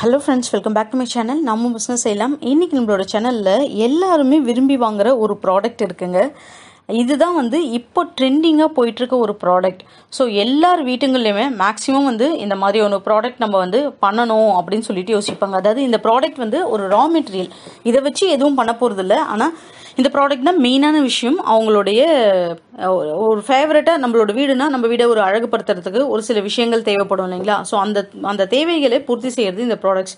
Hello friends welcome back to my channel நம்ம business செய்யலாம் இன்றைக்கி நம்மளோட சேனலில் எல்லாருமே விரும்பி வாங்குகிற ஒரு ப்ராடக்ட் இருக்குங்க இதுதான் வந்து இப்போ ட்ரெண்டிங்காக போயிட்டுருக்க ஒரு ப்ராடக்ட் ஸோ எல்லார் வீட்டுங்கள்லையுமே மேக்ஸிமம் வந்து இந்த மாதிரி ஒரு ப்ராடக்ட் நம்ம வந்து பண்ணணும் அப்படின்னு சொல்லிட்டு யோசிப்பாங்க அதாவது இந்த ப்ராடக்ட் வந்து ஒரு ரா மெட்டீரியல் இதை வச்சு எதுவும் பண்ண போகிறதில்ல ஆனால் இந்த ப்ராடக்ட் தான் மெயினான விஷயம் அவங்களுடைய ஒரு ஃபேவரட்டாக நம்மளோட வீடுனா நம்ம வீடை ஒரு அழகுபடுத்துறதுக்கு ஒரு சில விஷயங்கள் தேவைப்படும் இல்லைங்களா ஸோ அந்த அந்த தேவைகளை பூர்த்தி செய்கிறது இந்த ப்ராடக்ட்ஸ்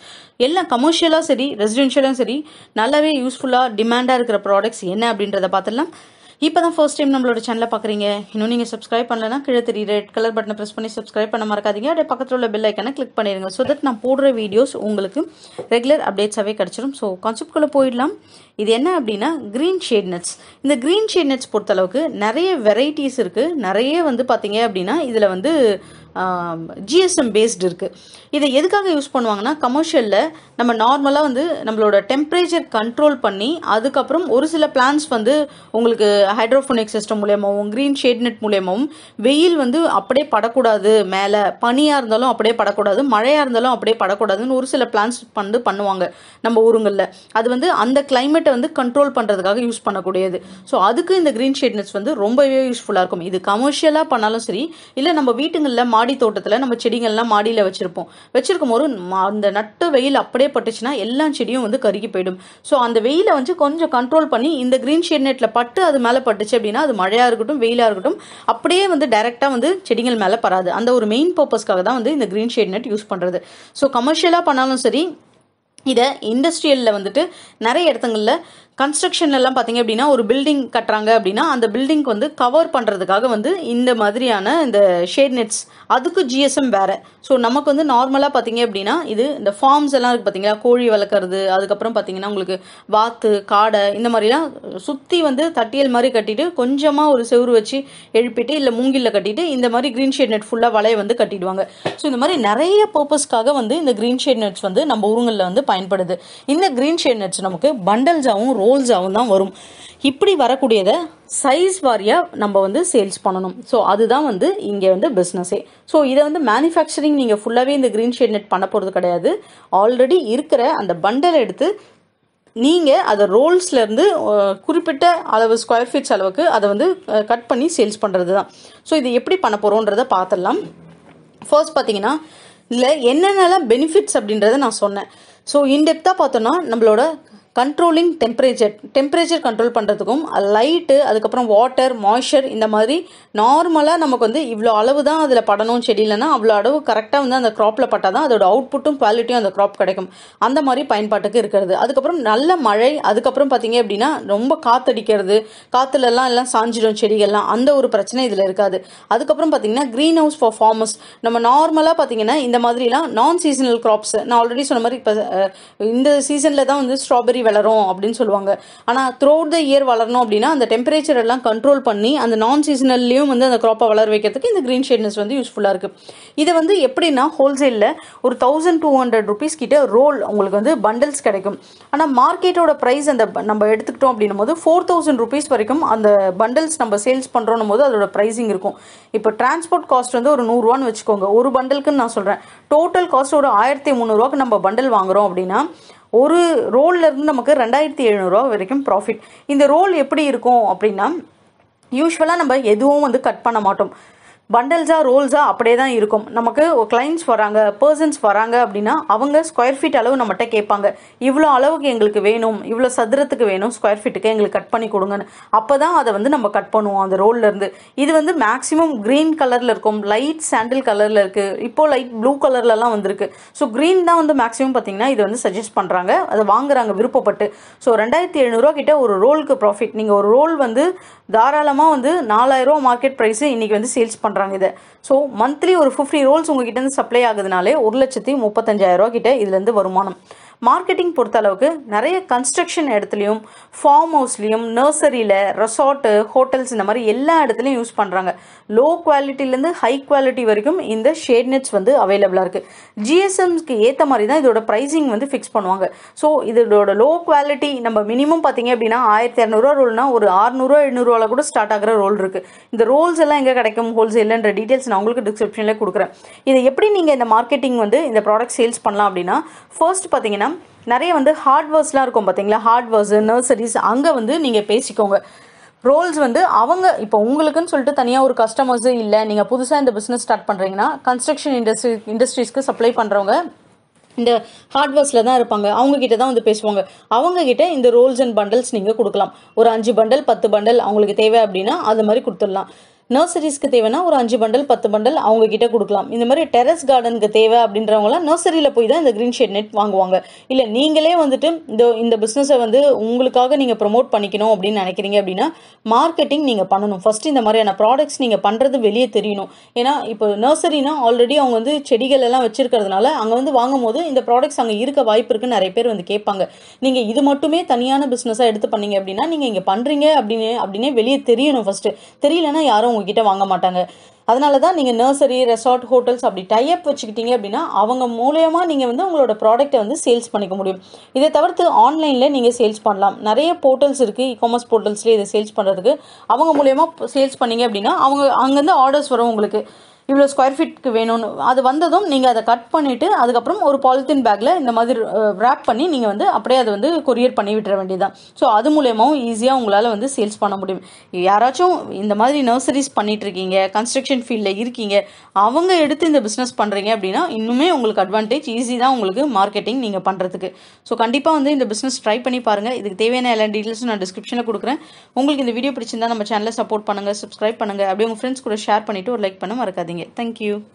எல்லாம் கமர்ஷியலாக சரி ரெசிடென்ஷியலும் சரி நல்லாவே யூஸ்ஃபுல்லாக டிமாண்டாக இருக்கிற ப்ராடக்ட்ஸ் என்ன அப்படின்றத பார்த்துலாம் இப்போ தான் ஃபர்ஸ்ட் டைம் நம்மளோட சேனலை பார்க்குறீங்க இன்னும் நீங்கள் சப்ஸ்கிரைப் பண்ணலன்னா கீழே தெரிய ரெட் கலர் பட்டனை ப்ரெஸ் பண்ணி சப்ஸ்கிரைப் பண்ண மறக்காதீங்க அப்படியே பக்கத்தில் உள்ள பெல் ஐக்கனை கிளிக் பண்ணிடுங்க ஸோ தட் நான் போடுற வீடியோஸ் உங்களுக்கு ரெகுலர் அப்டேட்ஸாகவே கிடச்சிடும் ஸோ கான்செப்ட்குள்ளே போயிடலாம் இது என்ன அப்படின்னா க்ரீன் ஷேட் நட்ஸ் இந்த க்ரீன் ஷேட் நட்ஸ் பொறுத்தளவுக்கு நிறைய வெரைட்டிஸ் இருக்குது நிறைய வந்து பார்த்தீங்க அப்படின்னா இதில் வந்து ஜிஎஸ்எம் பேஸ்டு இருக்குது இதை எதுக்காக யூஸ் பண்ணுவாங்கன்னா கமர்ஷியலில் நம்ம நார்மலாக வந்து நம்மளோட டெம்பரேச்சர் கண்ட்ரோல் பண்ணி அதுக்கப்புறம் ஒரு சில பிளான்ஸ் வந்து உங்களுக்கு ஹைட்ரோஃபோனிக் சிஸ்டம் மூலியமாகவும் க்ரீன் ஷேட் நெட் வெயில் வந்து அப்படியே படக்கூடாது மேலே பனியாக இருந்தாலும் அப்படியே படக்கூடாது மழையாக இருந்தாலும் அப்படியே படக்கூடாதுன்னு ஒரு சில பிளான்ஸ் வந்து பண்ணுவாங்க நம்ம ஊருங்களில் அது வந்து அந்த கிளைமேட்டை வந்து கண்ட்ரோல் பண்ணுறதுக்காக யூஸ் பண்ணக்கூடியது ஸோ அதுக்கு இந்த க்ரீன் ஷேட் நெட்ஸ் வந்து ரொம்பவே யூஸ்ஃபுல்லாக இருக்கும் இது கமர்ஷியலாக பண்ணாலும் சரி இல்லை நம்ம வீட்டுங்களில் மாடி தோட்டத்தில் நம்ம செடிகள்லாம் மாடியில் வச்சுருப்போம் வச்சிருக்கும் போது அந்த நட்டு வெயில் அப்படியே பட்டுச்சுன்னா எல்லா செடியும் வந்து கருகி போயிடும் ஸோ அந்த வெயில வந்து கொஞ்சம் கண்ட்ரோல் பண்ணி இந்த க்ரீன் ஷேட் நெட்டில் பட்டு அது மேலே பட்டுச்சு அப்படின்னா அது மழையாக இருக்கட்டும் வெயிலாக இருக்கட்டும் அப்படியே வந்து டைரக்டா வந்து செடிகள் மேலே பராது அந்த ஒரு மெயின் பர்பஸ்க்காக தான் வந்து இந்த க்ரீன் ஷேட் நெட் யூஸ் பண்ணுறது ஸோ கமர்ஷியலாக பண்ணாலும் சரி இதை இண்டஸ்ட்ரியலில் வந்துட்டு நிறைய இடத்துங்களில் எல்லாம் பார்த்தீங்க அப்படின்னா ஒரு பில்டிங் கட்டுறாங்க அப்படின்னா அந்த பில்டிங் வந்து கவர் பண்ணுறதுக்காக வந்து இந்த மாதிரியான இந்த ஷேட் நெட்ஸ் அதுக்கு ஜிஎஸ்எம் வேறு ஸோ நமக்கு வந்து நார்மலாக பார்த்தீங்க அப்படின்னா இது இந்த ஃபார்ம்ஸ் எல்லாம் இருக்குது பார்த்தீங்களா கோழி வளர்க்குறது அதுக்கப்புறம் பார்த்தீங்கன்னா உங்களுக்கு வாத்து காடை இந்த மாதிரிலாம் சுற்றி வந்து தட்டியல் மாதிரி கட்டிட்டு கொஞ்சமாக ஒரு செவ்வறு வச்சு எழுப்பிட்டு இல்லை மூங்கிலில் கட்டிட்டு இந்த மாதிரி க்ரீன் ஷேட் நெட் ஃபுல்லாக வலையை வந்து கட்டிடுவாங்க ஸோ இந்த மாதிரி நிறைய பர்பஸ்க்காக வந்து இந்த க்ரீன் ஷேட் நெட்ஸ் வந்து நம்ம ஊருங்களில் வந்து பயன்படுது இந்த க்ரீன் ஷேட் நெட்ஸ் நமக்கு பண்டல்ஸாகவும் ரோல்ஸாகவும் தான் வரும் இப்படி வரக்கூடியதை சைஸ் வாரியாக நம்ம வந்து சேல்ஸ் பண்ணணும் ஸோ அதுதான் வந்து இங்கே வந்து பிஸ்னஸே ஸோ இதை வந்து மேனுஃபேக்சரிங் நீங்கள் ஃபுல்லாகவே இந்த க்ரீன் ஷேட் நெட் பண்ண போகிறது கிடையாது ஆல்ரெடி இருக்கிற அந்த பண்டலை எடுத்து நீங்கள் அதை ரோல்ஸ்லேருந்து குறிப்பிட்ட அளவு ஸ்கொயர் ஃபீட்ஸ் அளவுக்கு அதை வந்து கட் பண்ணி சேல்ஸ் பண்ணுறது தான் ஸோ இதை எப்படி பண்ண போகிறோன்றதை பார்த்துடலாம் ஃபர்ஸ்ட் பார்த்தீங்கன்னா இதில் என்னென்னலாம் பெனிஃபிட்ஸ் அப்படின்றத நான் சொன்னேன் ஸோ இன்டெப்த்தாக பார்த்தோன்னா நம்மளோட கண்ட்ரோலிங் டெம்பரேச்சர் டெம்பரேச்சர் கண்ட்ரோல் பண்ணுறதுக்கும் லைட்டு அதுக்கப்புறம் வாட்டர் மாய்ஸ்சர் இந்த மாதிரி நார்மலாக நமக்கு வந்து இவ்வளோ அளவு தான் அதில் படணும் இல்லைனா அவ்வளோ அளவு கரெக்டாக வந்து அந்த க்ராப்பில் பட்டால் தான் அதோட அவுட்புட்டும் குவாலிட்டியும் அந்த க்ராப் கிடைக்கும் அந்த மாதிரி பயன்பாட்டுக்கு இருக்கிறது அதுக்கப்புறம் நல்ல மழை அதுக்கப்புறம் பார்த்தீங்க அப்படின்னா ரொம்ப காத்தடிக்கிறது காற்றுலலாம் எல்லாம் சாஞ்சிடும் செடிகள்லாம் அந்த ஒரு பிரச்சனை இதில் இருக்காது அதுக்கப்புறம் பார்த்தீங்கன்னா க்ரீன் ஹவுஸ் ஃபார் ஃபார்மர்ஸ் நம்ம நார்மலாக பார்த்தீங்கன்னா இந்த மாதிரிலாம் நான் சீசனல் க்ராப்ஸ் நான் ஆல்ரெடி சொன்ன மாதிரி இப்போ இந்த சீசனில் தான் வந்து ஸ்ட்ராபெரி வளரும் அப்படின்னு சொல்லுவாங்க ஆனால் த்ரூ அவுட் த இயர் வளரணும் அப்படின்னா அந்த டெம்பரேச்சர் எல்லாம் கண்ட்ரோல் பண்ணி அந்த நான் சீசனல்லையும் வந்து அந்த க்ராப்பை வளர வைக்கிறதுக்கு இந்த க்ரீன் ஷேட்னஸ் வந்து யூஸ்ஃபுல்லாக இருக்குது இது வந்து எப்படின்னா ஹோல்சேலில் ஒரு தௌசண்ட் டூ ஹண்ட்ரட் ருபீஸ் கிட்ட ரோல் உங்களுக்கு வந்து பண்டில்ஸ் கிடைக்கும் ஆனால் மார்க்கெட்டோட ப்ரைஸ் அந்த நம்ம எடுத்துக்கிட்டோம் அப்படின்னும் போது ஃபோர் தௌசண்ட் ருபீஸ் வரைக்கும் அந்த பண்டில்ஸ் நம்ம சேல்ஸ் பண்ணுறோம் போது அதோட ப்ரைஸிங் இருக்கும் இப்போ டிரான்ஸ்போர்ட் காஸ்ட் வந்து ஒரு நூறுரூவான்னு வச்சுக்கோங்க ஒரு பண்டலுக்குன்னு நான் சொல்கிறேன் டோட்டல் காஸ்ட் ஒரு ஆயிரத்தி முந்நூறுவாக்கு நம்ம பண்டில் வாங்குகிறோம் அப்படின்னா ஒரு ரோல்லேருந்து நமக்கு ரெண்டாயிரத்தி எழுநூறுவா வரைக்கும் ப்ராஃபிட் இந்த ரோல் எப்படி இருக்கும் அப்படின்னா யூஸ்வலாக நம்ம எதுவும் வந்து கட் பண்ண மாட்டோம் பண்டல்ஸாக ரோல்ஸாக அப்படியே தான் இருக்கும் நமக்கு கிளைண்ட்ஸ் வராங்க பர்சன்ஸ் வராங்க அப்படின்னா அவங்க ஸ்கொயர் ஃபீட் அளவு நம்மகிட்ட கேட்பாங்க இவ்வளோ அளவுக்கு எங்களுக்கு வேணும் இவ்வளோ சதுரத்துக்கு வேணும் ஸ்கொயர் ஃபீட்டுக்கு எங்களுக்கு கட் பண்ணி கொடுங்கன்னு அப்போ தான் அதை வந்து நம்ம கட் பண்ணுவோம் அந்த ரோல்லேருந்து இது வந்து மேக்ஸிமம் க்ரீன் கலரில் இருக்கும் லைட் சாண்டில் கலரில் இருக்குது இப்போ லைட் ப்ளூ கலர்லலாம் வந்திருக்கு ஸோ க்ரீன் தான் வந்து மேக்ஸிமம் பார்த்தீங்கன்னா இது வந்து சஜஸ்ட் பண்ணுறாங்க அதை வாங்குறாங்க விருப்பப்பட்டு ஸோ ரெண்டாயிரத்தி எழுநூறுவா கிட்ட ஒரு ரோலுக்கு ப்ராஃபிட் நீங்கள் ஒரு ரோல் வந்து தாராளமாக வந்து நாலாயிரரூவா மார்க்கெட் ப்ரைஸு இன்றைக்கி வந்து சேல்ஸ் பண்ணுறாங்க சொல்கிறாங்க இதை ஸோ மந்த்லி ஒரு ஃபிஃப்டி ரோல்ஸ் உங்ககிட்ட இருந்து சப்ளை ஆகுதுனாலே ஒரு லட்சத்தி முப்பத்தஞ்சாயிரம் ரூபா கிட்ட இதுலேருந்து வருமானம் மார்க்கெட்டிங் பொறுத்தளவுக்கு நிறைய கன்ஸ்ட்ரக்ஷன் இடத்துலையும் ஃபார்ம் ஹவுஸ்லேயும் நர்சரியில் ரெசார்ட்டு ஹோட்டல்ஸ் இந்த மாதிரி எல்லா இடத்துலையும் யூஸ் பண்ணுறாங்க லோ குவாலிட்டிலேருந்து ஹை குவாலிட்டி வரைக்கும் இந்த ஷேட் நெட்ஸ் வந்து அவைலபிளாக இருக்குது ஜிஎஸ்எம்ஸ்க்கு ஏற்ற மாதிரி தான் இதோட ப்ரைஸிங் வந்து ஃபிக்ஸ் பண்ணுவாங்க ஸோ இதோட லோ குவாலிட்டி நம்ம மினிமம் பார்த்தீங்க அப்படின்னா ஆயிரத்தி இரநூறுவா ரோல்னா ஒரு ஆறுநூறுவா எழுநூறுவாவில் கூட ஸ்டார்ட் ஆகிற ரோல் இருக்குது இந்த ரோல்ஸ் எல்லாம் எங்கே கிடைக்கும் ஹோல்சேல்ன்ற டீட்டெயில்ஸ் நான் உங்களுக்கு டிஸ்கிரிப்ஷனில் கொடுக்குறேன் இதை எப்படி நீங்கள் இந்த மார்க்கெட்டிங் வந்து இந்த ப்ராடக்ட் சேல்ஸ் பண்ணலாம் அப்படின்னா ஃபர்ஸ்ட் பார்த்தீங்கன்னா நிறைய வந்து ஹார்ட்வேர்ஸ்லாம் இருக்கும் பார்த்தீங்களா ஹார்ட்வேர்ஸு நர்சரிஸ் அங்கே வந்து நீங்கள் பேசிக்கோங்க ரோல்ஸ் வந்து அவங்க இப்போ உங்களுக்குன்னு சொல்லிட்டு தனியாக ஒரு கஸ்டமர்ஸு இல்லை நீங்கள் புதுசாக இந்த பிஸ்னஸ் ஸ்டார்ட் பண்ணுறீங்கன்னா கன்ஸ்ட்ரக்ஷன் இண்டஸ்ட்ரி இண்டஸ்ட்ரீஸ்க்கு சப்ளை பண்ணுறவங்க இந்த ஹார்ட்வேர்ஸில் தான் இருப்பாங்க அவங்க கிட்ட தான் வந்து பேசுவாங்க அவங்க கிட்ட இந்த ரோல்ஸ் அண்ட் பண்டல்ஸ் நீங்கள் கொடுக்கலாம் ஒரு அஞ்சு பண்டல் பத்து பண்டல் அவங்களுக்கு தேவை அப்படின்னா அது மாதிரி கொடுத்துடலாம் நர்சரிஸ்க்கு தேவைன்னா ஒரு அஞ்சு பண்டல் பத்து பண்டல் அவங்க கிட்ட கொடுக்கலாம் இந்த மாதிரி டெரஸ் கார்டனுக்கு தேவை அப்படின்றவங்களாம் நர்சரியில் போய் தான் இந்த க்ரீன் ஷேட் நெட் வாங்குவாங்க இல்லை நீங்களே வந்துட்டு இந்த இந்த பிஸ்னஸை வந்து உங்களுக்காக நீங்கள் ப்ரொமோட் பண்ணிக்கணும் அப்படின்னு நினைக்கிறீங்க அப்படின்னா மார்க்கெட்டிங் நீங்கள் பண்ணணும் ஃபர்ஸ்ட் இந்த மாதிரியான ப்ராடக்ட்ஸ் நீங்கள் பண்ணுறது வெளியே தெரியணும் ஏன்னா இப்போ நர்சரினா ஆல்ரெடி அவங்க வந்து செடிகள் எல்லாம் வச்சிருக்கிறதுனால அங்கே வந்து வாங்கும் போது இந்த ப்ராடக்ட்ஸ் அங்கே இருக்க வாய்ப்பு இருக்குன்னு நிறைய பேர் வந்து கேட்பாங்க நீங்கள் இது மட்டுமே தனியான பிஸ்னஸாக எடுத்து பண்ணீங்க அப்படின்னா நீங்கள் இங்கே பண்ணுறீங்க அப்படின்னு அப்படின்னே வெளியே தெரியணும் ஃபர்ஸ்ட் தெரியலன்னா யாரும் உங்ககிட்ட வாங்க மாட்டாங்க அதனால தான் நீங்கள் நர்சரி ரெசார்ட் ஹோட்டல்ஸ் அப்படி டைப் வச்சுக்கிட்டீங்க அப்படின்னா அவங்க மூலயமா நீங்கள் வந்து உங்களோட ப்ராடக்ட்டை வந்து சேல்ஸ் பண்ணிக்க முடியும் இதை தவிர்த்து ஆன்லைனில் நீங்கள் சேல்ஸ் பண்ணலாம் நிறைய போர்ட்டல்ஸ் இருக்குது இ காமர்ஸ் போர்ட்டல்ஸ்லேயே இதை சேல்ஸ் பண்ணுறதுக்கு அவங்க மூலயமா சேல்ஸ் பண்ணீங்க அப்படின்னா அவங்க அங்கேருந்து ஆர்டர்ஸ் வரும் உங்களுக்கு இவ்வளோ ஸ்கொயர் ஃபீட்க்கு வேணும்னு அது வந்ததும் நீங்கள் அதை கட் பண்ணிவிட்டு அதுக்கப்புறம் ஒரு பாலித்தீன் பேக்கில் இந்த மாதிரி ரேப் பண்ணி நீங்கள் வந்து அப்படியே அதை வந்து கொரியர் பண்ணி விட்டுற வேண்டியதான் ஸோ அது மூலயமாவும் ஈஸியாக உங்களால் வந்து சேல்ஸ் பண்ண முடியும் யாராச்சும் இந்த மாதிரி நர்சரிஸ் பண்ணிகிட்ருக்கீங்க கன்ஸ்ட்ரக்ஷன் ஃபீல்டில் இருக்கீங்க அவங்க எடுத்து இந்த பிஸ்னஸ் பண்ணுறீங்க அப்படின்னா இன்னுமே உங்களுக்கு அட்வான்டேஜ் ஈஸி தான் உங்களுக்கு மார்க்கெட்டிங் நீங்கள் பண்ணுறதுக்கு ஸோ கண்டிப்பாக வந்து இந்த பிஸ்னஸ் ட்ரை பண்ணி பாருங்கள் இதுக்கு தேவையான எல்லா டீட்டெயில்ஸும் நான் டிஸ்கிரிப்ஷனில் கொடுக்குறேன் உங்களுக்கு இந்த வீடியோ பிடிச்சிருந்தா நம்ம சேனலை சப்போர்ட் பண்ணுங்கள் சப்ஸ்கிரைப் பண்ணுங்கள் அப்படியே உங்கள் ஃப்ரெண்ட்ஸ் கூட ஷேர் பண்ணிவிட்டு ஒரு லைக் பண்ண மறக்காதீங்க it. Thank you.